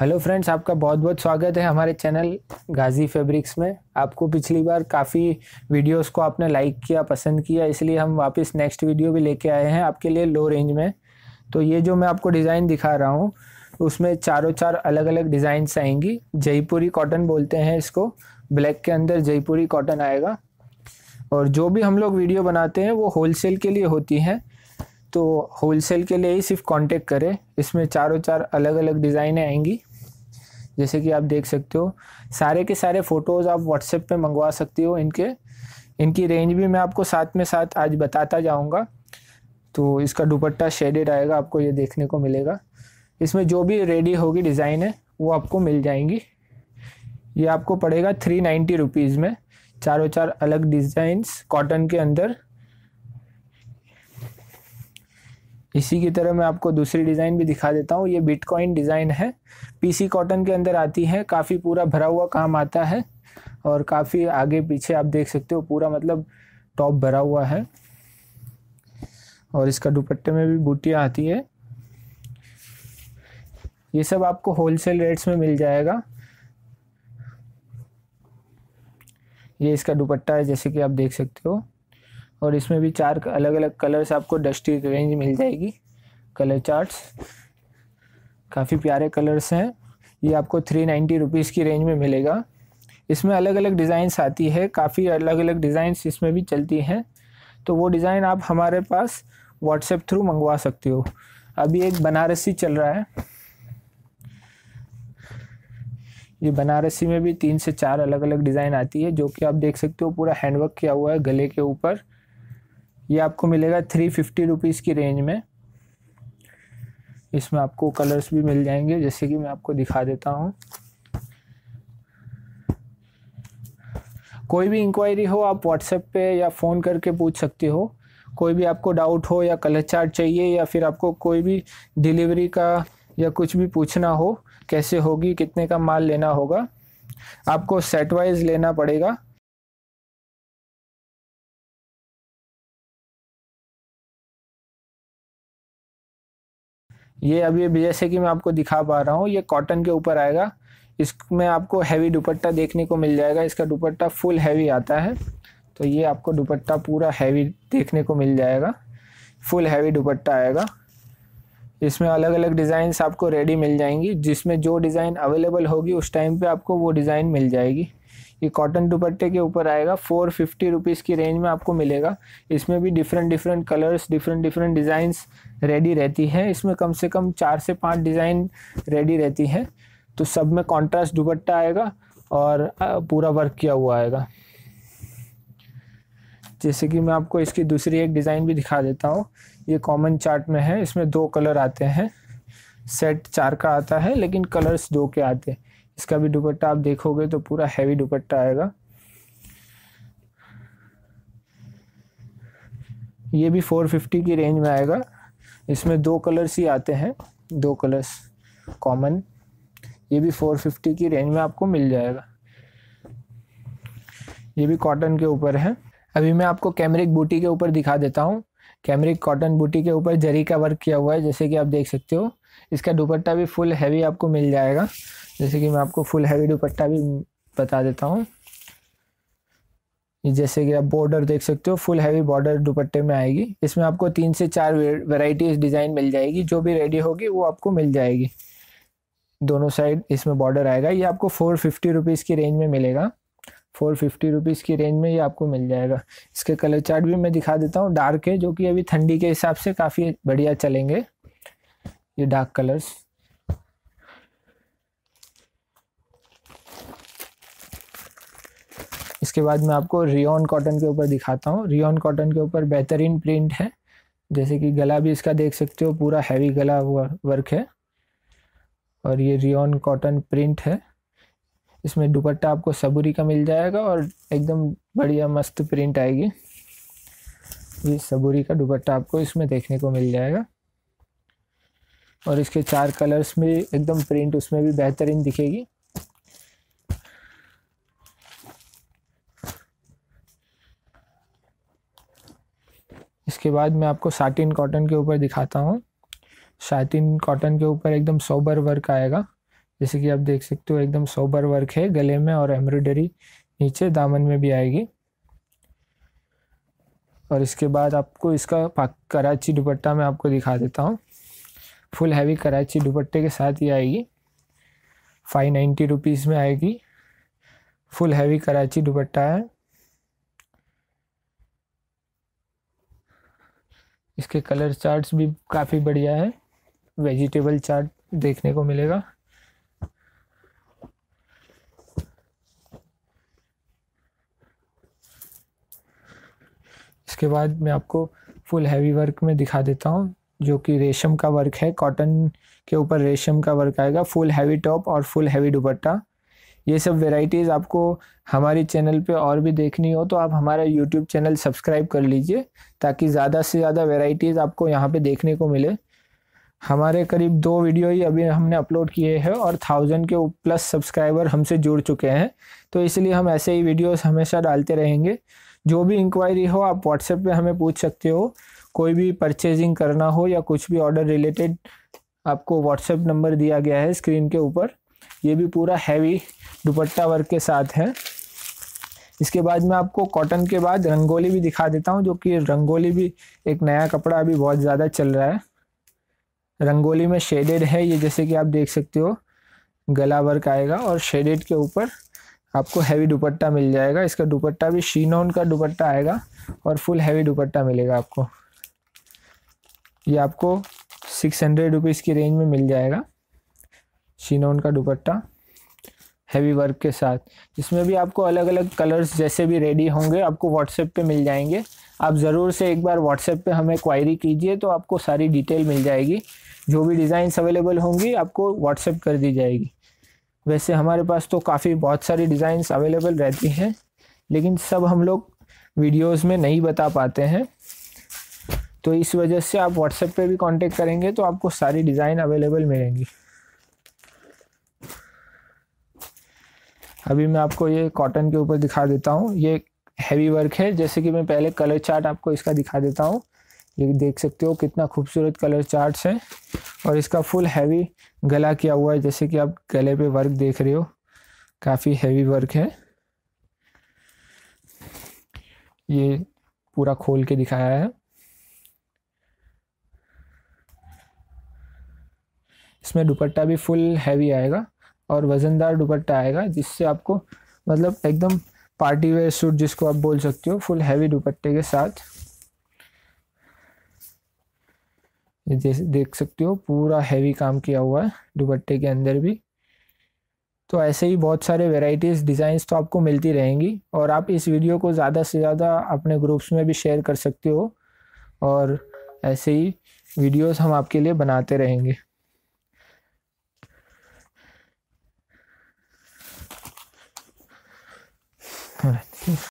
Hello friends आपका बहुत बहुत स्वागत है हमारे चैनल गाजी फैब्रिक्स में आपको पिछली बार काफ़ी वीडियोस को आपने लाइक किया पसंद किया इसलिए हम वापस नेक्स्ट वीडियो भी लेके आए हैं आपके लिए लो रेंज में तो ये जो मैं आपको डिज़ाइन दिखा रहा हूँ उसमें चारों चार अलग अलग डिज़ाइंस आएंगी जयपुरी कॉटन बोलते हैं इसको ब्लैक के अंदर जयपुरी कॉटन आएगा और जो भी हम लोग वीडियो बनाते हैं वो होलसेल के लिए होती हैं तो होलसेल के लिए ही सिर्फ कांटेक्ट करें इसमें चारों चार अलग अलग डिज़ाइनें आएंगी जैसे कि आप देख सकते हो सारे के सारे फ़ोटोज़ आप व्हाट्सएप पे मंगवा सकते हो इनके इनकी रेंज भी मैं आपको साथ में साथ आज बताता जाऊंगा तो इसका दुपट्टा शेडेड आएगा आपको ये देखने को मिलेगा इसमें जो भी रेडी होगी डिज़ाइन है वो आपको मिल जाएंगी ये आपको पड़ेगा थ्री नाइन्टी रुपीज़ में चारों चार अलग डिज़ाइंस कॉटन के अंदर इसी की तरह मैं आपको दूसरी डिज़ाइन भी दिखा देता हूँ ये बिटकॉइन डिज़ाइन है पीसी कॉटन के अंदर आती है काफ़ी पूरा भरा हुआ काम आता है और काफ़ी आगे पीछे आप देख सकते हो पूरा मतलब टॉप भरा हुआ है और इसका दुपट्टे में भी बूटियाँ आती है ये सब आपको होलसेल रेट्स में मिल जाएगा ये इसका दुपट्टा है जैसे कि आप देख सकते हो और इसमें भी चार अलग अलग कलर्स आपको डस्टी रेंज मिल जाएगी कलर चार्ट्स काफ़ी प्यारे कलर्स हैं ये आपको थ्री नाइन्टी रुपीज़ की रेंज में मिलेगा इसमें अलग अलग डिज़ाइंस आती है काफ़ी अलग अलग डिज़ाइंस इसमें भी चलती हैं तो वो डिज़ाइन आप हमारे पास व्हाट्सएप थ्रू मंगवा सकते हो अभी एक बनारसी चल रहा है ये बनारसी में भी तीन से चार अलग अलग डिज़ाइन आती है जो कि आप देख सकते हो पूरा हैंडवर्क किया हुआ है गले के ऊपर ये आपको मिलेगा थ्री फिफ्टी रुपीज़ की रेंज में इसमें आपको कलर्स भी मिल जाएंगे जैसे कि मैं आपको दिखा देता हूँ कोई भी इंक्वायरी हो आप व्हाट्सएप पे या फ़ोन करके पूछ सकते हो कोई भी आपको डाउट हो या कलर चार्ट चाहिए या फिर आपको कोई भी डिलीवरी का या कुछ भी पूछना हो कैसे होगी कितने का माल लेना होगा आपको सेट वाइज लेना पड़ेगा ये अभी जैसे कि मैं आपको दिखा पा रहा हूँ ये कॉटन के ऊपर आएगा इसमें आपको हैवी दुपट्टा देखने को मिल जाएगा इसका दुपट्टा फुल हैवी आता है तो ये आपको दुपट्टा पूरा हैवी देखने को मिल जाएगा फुल हैवी दुपट्टा आएगा इसमें अलग अलग डिज़ाइंस आपको रेडी मिल जाएंगी जिसमें जो डिज़ाइन अवेलेबल होगी उस टाइम पे आपको वो डिज़ाइन मिल जाएगी ये कॉटन दुपट्टे के ऊपर आएगा फोर फिफ्टी रुपीज़ की रेंज में आपको मिलेगा इसमें भी different different colours different different designs ready रहती हैं इसमें कम से कम चार से पाँच डिज़ाइन रेडी रहती हैं तो सब में कॉन्ट्रास्ट दुपट्टा आएगा और पूरा वर्क किया हुआ आएगा जैसे कि मैं आपको इसकी दूसरी एक डिज़ाइन भी दिखा देता हूँ ये कॉमन चार्ट में है इसमें दो कलर आते हैं सेट चार का आता है लेकिन कलर्स दो के आते हैं इसका भी दुपट्टा आप देखोगे तो पूरा हैवी दुपट्टा आएगा ये भी 450 की रेंज में आएगा इसमें दो कलर्स ही आते हैं दो कलर्स कॉमन ये भी 450 की रेंज में आपको मिल जाएगा ये भी कॉटन के ऊपर है अभी मैं आपको कैमरिक बूटी के ऊपर दिखा देता हूँ कैमरिक कॉटन बूटी के ऊपर जरी का वर्क किया हुआ है जैसे कि आप देख सकते हो इसका दुपट्टा भी फुल हैवी आपको मिल जाएगा जैसे कि मैं आपको फुल हैवी दुपट्टा भी बता देता हूँ जैसे कि आप बॉर्डर देख सकते हो फुल हैवी बॉर्डर दुपट्टे में आएगी इसमें आपको तीन से चार वेराइटीज डिज़ाइन मिल जाएगी जो भी रेडी होगी वो आपको मिल जाएगी दोनों साइड इसमें बॉर्डर आएगा ये आपको फोर फिफ्टी रुपीज़ की रेंज में मिलेगा फोर फिफ्टी रुपीज़ की रेंज में ये आपको मिल जाएगा इसके कलर चार्ट भी मैं दिखा देता हूँ डार्क है जो कि अभी ठंडी के हिसाब से काफ़ी बढ़िया चलेंगे ये डार्क कलर्स इसके बाद मैं आपको रियोन कॉटन के ऊपर दिखाता हूँ रियोन कॉटन के ऊपर बेहतरीन प्रिंट है जैसे कि गला भी इसका देख सकते हो पूरा हैवी गला वर्क है और ये रियोन कॉटन प्रिंट है इसमें दुपट्टा आपको सबूरी का मिल जाएगा और एकदम बढ़िया मस्त प्रिंट आएगी ये सबूरी का दुपट्टा आपको इसमें देखने को मिल जाएगा और इसके चार कलर्स में एकदम प्रिंट उसमें भी बेहतरीन दिखेगी इसके बाद मैं आपको साटिन कॉटन के ऊपर दिखाता हूँ साटिन कॉटन के ऊपर एकदम सोबर वर्क आएगा जैसे कि आप देख सकते हो एकदम सोबर वर्क है गले में और एम्ब्रॉयडरी नीचे दामन में भी आएगी और इसके बाद आपको इसका कराची दुपट्टा मैं आपको दिखा देता हूँ फुल हैवी कराची दुपट्टे के साथ ही आएगी फाइव नाइन्टी रुपीज़ में आएगी फुल हैवी कराची दुपट्टा है इसके कलर चार्ट्स भी काफ़ी बढ़िया है वेजिटेबल चार्ट देखने को मिलेगा इसके बाद मैं आपको फुल हैवी वर्क में दिखा देता हूँ जो कि रेशम का वर्क है कॉटन के ऊपर रेशम का वर्क आएगा फुल हैवी टॉप और फुल हैवी दुपट्टा ये सब वेराइटीज़ आपको हमारे चैनल पे और भी देखनी हो तो आप हमारा यूट्यूब चैनल सब्सक्राइब कर लीजिए ताकि ज़्यादा से ज़्यादा वेराइटीज़ आपको यहाँ पे देखने को मिले हमारे करीब दो वीडियो ही अभी हमने अपलोड किए हैं और थाउजेंड के प्लस सब्सक्राइबर हमसे जुड़ चुके हैं तो इसलिए हम ऐसे ही वीडियोज़ हमेशा डालते रहेंगे जो भी इंक्वायरी हो आप व्हाट्सएप पर हमें पूछ सकते हो कोई भी परचेजिंग करना हो या कुछ भी ऑर्डर रिलेटेड आपको व्हाट्सएप नंबर दिया गया है स्क्रीन के ऊपर ये भी पूरा हैवी दुपट्टा वर्क के साथ है इसके बाद मैं आपको कॉटन के बाद रंगोली भी दिखा देता हूँ जो कि रंगोली भी एक नया कपड़ा अभी बहुत ज़्यादा चल रहा है रंगोली में शेडेड है ये जैसे कि आप देख सकते हो गला वर्क आएगा और शेडेड के ऊपर आपको हैवी दुपट्टा मिल जाएगा इसका दुपट्टा भी शीनोन का दुपट्टा आएगा और फुल हैवी दुपट्टा मिलेगा आपको ये आपको सिक्स हंड्रेड रुपीज़ की रेंज में मिल जाएगा शीनोन का दुपट्टा हैवी वर्क के साथ इसमें भी आपको अलग अलग कलर्स जैसे भी रेडी होंगे आपको व्हाट्सएप पे मिल जाएंगे आप ज़रूर से एक बार व्हाट्सएप पे हमें क्वायरी कीजिए तो आपको सारी डिटेल मिल जाएगी जो भी डिज़ाइंस अवेलेबल होंगी आपको व्हाट्सएप कर दी जाएगी वैसे हमारे पास तो काफ़ी बहुत सारी डिज़ाइंस अवेलेबल रहती हैं लेकिन सब हम लोग वीडियोज़ में नहीं बता पाते हैं तो इस वजह से आप व्हाट्सएप पे भी कांटेक्ट करेंगे तो आपको सारी डिज़ाइन अवेलेबल मिलेंगी अभी मैं आपको ये कॉटन के ऊपर दिखा देता हूँ ये हैवी वर्क है जैसे कि मैं पहले कलर चार्ट आपको इसका दिखा देता हूँ ये देख सकते हो कितना खूबसूरत कलर चार्ट्स है और इसका फुल हैवी गला किया हुआ है जैसे कि आप गले पे वर्क देख रहे हो काफ़ी हैवी वर्क है ये पूरा खोल के दिखाया है इसमें दुपट्टा भी फुल हैवी आएगा और वज़नदार दुपट्टा आएगा जिससे आपको मतलब एकदम पार्टी वेयर सूट जिसको आप बोल सकते हो फुल हैवी दुपट्टे के साथ जैसे देख सकते हो पूरा हैवी काम किया हुआ है दुपट्टे के अंदर भी तो ऐसे ही बहुत सारे वेराइटीज़ डिज़ाइंस तो आपको मिलती रहेंगी और आप इस वीडियो को ज़्यादा से ज़्यादा अपने ग्रुप्स में भी शेयर कर सकते हो और ऐसे ही वीडियोस हम आपके लिए बनाते रहेंगे Evet.